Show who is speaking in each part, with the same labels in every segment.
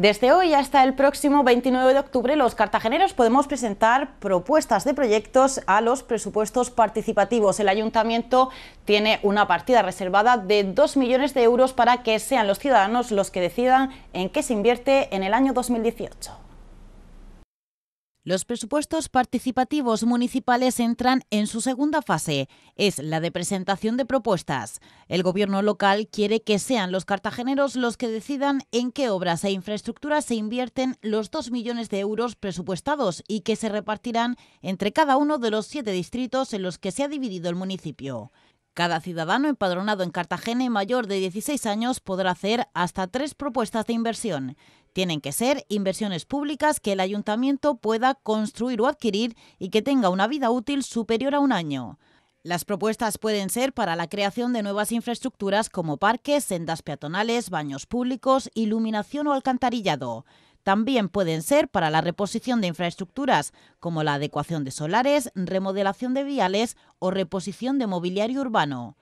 Speaker 1: Desde hoy hasta el próximo 29 de octubre, los cartageneros podemos presentar propuestas de proyectos a los presupuestos participativos. El ayuntamiento tiene una partida reservada de 2 millones de euros para que sean los ciudadanos los que decidan en qué se invierte en el año 2018. Los presupuestos participativos municipales entran en su segunda fase, es la de presentación de propuestas. El gobierno local quiere que sean los cartageneros los que decidan en qué obras e infraestructuras se invierten los 2 millones de euros presupuestados y que se repartirán entre cada uno de los siete distritos en los que se ha dividido el municipio. Cada ciudadano empadronado en Cartagena y mayor de 16 años podrá hacer hasta tres propuestas de inversión. Tienen que ser inversiones públicas que el ayuntamiento pueda construir o adquirir y que tenga una vida útil superior a un año. Las propuestas pueden ser para la creación de nuevas infraestructuras como parques, sendas peatonales, baños públicos, iluminación o alcantarillado. También pueden ser para la reposición de infraestructuras como la adecuación de solares, remodelación de viales o reposición de mobiliario urbano.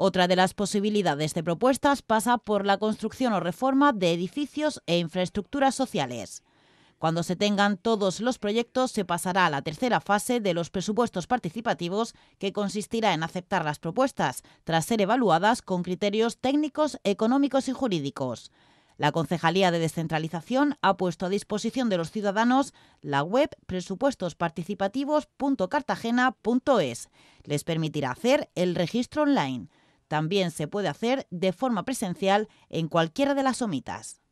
Speaker 1: Otra de las posibilidades de propuestas pasa por la construcción o reforma de edificios e infraestructuras sociales. Cuando se tengan todos los proyectos, se pasará a la tercera fase de los presupuestos participativos, que consistirá en aceptar las propuestas, tras ser evaluadas con criterios técnicos, económicos y jurídicos. La Concejalía de Descentralización ha puesto a disposición de los ciudadanos la web presupuestosparticipativos.cartagena.es. Les permitirá hacer el registro online. También se puede hacer de forma presencial en cualquiera de las somitas.